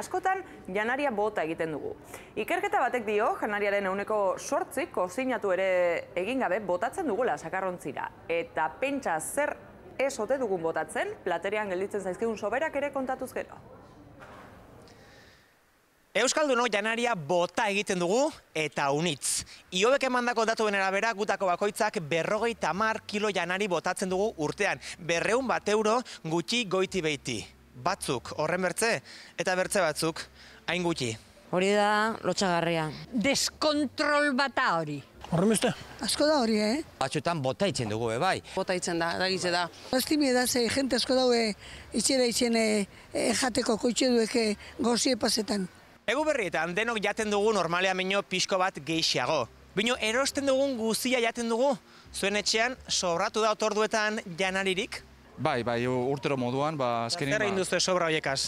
askotan janaria bota egiten dugu. Ikerketa batek dio, janariaren euneko sortzi, kozinatu ere egin gabe, botatzen dugula sakarrontzira. Eta pentsa zer esote dugun botatzen, platerian gelditzen zaizkigun soberak ere kontatuz gero. Euskaldunok janaria bota egiten dugu eta unitz. Iobek emandako datu benera gutako bakoitzak berrogei tamar kilo janari botatzen dugu urtean. Berreun bat euro gutxi goiti beiti batzuk horren bertze eta bertze batzuk hain gutxi. Hori da lotxagarria. Deskontrol bata hori. Horren beste. Asko da hori, eh? Atxotan bota itzen dugu, eh, bai. Bota itzen da, da gitze da. Estimi da, ze, jente asko daue itxera itzen eh, eh, jateko koitxe dueke eh, gozie pasetan. Egu berrietan denok jaten dugu normalea mino pixko bat gehiago. Bino erosten dugun guzia jaten dugu, zuen etxean sobratu da otorduetan janaririk? Bai, bai, e, urtero moduan, ba, azkenin... Zer ba. egin sobra horiekaz?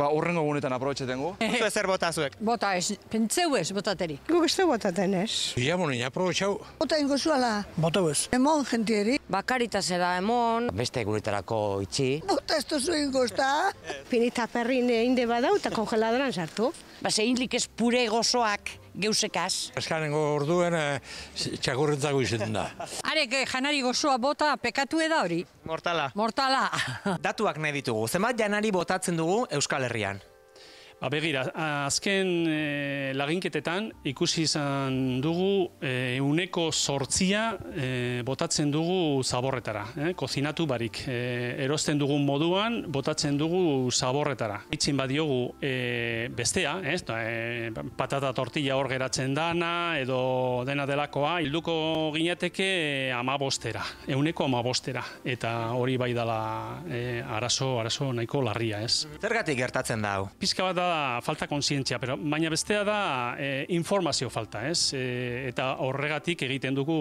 Ba, urrengo egunetan aprobetxeten gu. Zue zer bota zuek? Bota ez, pentseu ez botateri. Guk ez bota botaten ez. Ia monin, aprobetxau. Bota ingo zuala. Bota ez. Emon jentieri. Bakarita zera emon. Beste egunetarako itxi. Bota ez duzu ingo zta. Pinita perrin einde badau eta kongeladoran sartu. Ba, zein lik ez pure gozoak geusekaz. Azkanengo orduen eh, txakurrentzako izetan da. Arek, eh, janari gozoa bota pekatu da hori? Mortala. Mortala. Datuak nahi ditugu, zenbat janari botatzen dugu Euskal Herrian? Ba begira, azken e, laginketetan ikusi izan dugu e, uneko sortzia e, botatzen dugu zaborretara, e, kozinatu barik. E, erosten dugun moduan botatzen dugu zaborretara. Itzin badiogu e, bestea, ez, e, patata tortilla hor geratzen dana edo dena delakoa, hilduko gineateke amabostera, euneko amabostera. Eta hori bai dala e, arazo, nahiko larria, ez. Zergatik gertatzen da hau? bat da falta kontzientzia, pero baina bestea da e, informazio falta, ez? E, eta horregatik egiten dugu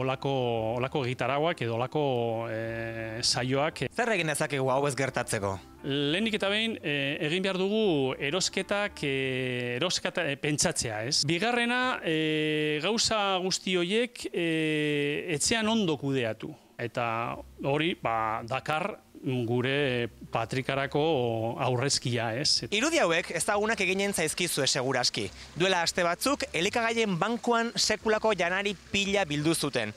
olako olako gitarauak edo olako e, saioak. Zer egin dezakegu hau ez gertatzeko? Lehenik eta behin e, egin behar dugu erosketak e, erosketa pentsatzea, ez? Bigarrena, e, gauza guzti hoiek e, etxean ondo kudeatu. Eta hori, ba, Dakar gure patrikarako aurrezkia, ez? Irudi hauek ez da unak eginen zaizkizu eseguraski. Duela aste batzuk, elikagaien bankuan sekulako janari pila bildu zuten.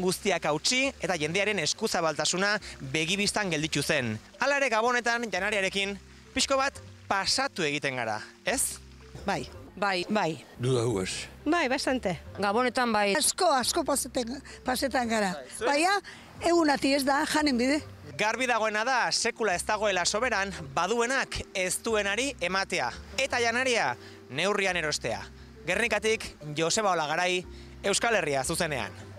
guztiak hautsi eta jendearen eskuzabaltasuna begibistan gelditu zen. Alare gabonetan janariarekin, pixko bat pasatu egiten gara, ez? Bai, Bai. Bai. Duda huas. Bai, bastante. Gabonetan bai. Asko, asko pasetan, pasetan gara. Baia, egun ati ez da, janen bide. Garbi dagoena da, sekula ez dagoela soberan, baduenak ez duenari ematea. Eta janaria, neurrian erostea. Gernikatik, Joseba Olagarai, Euskal Herria zuzenean.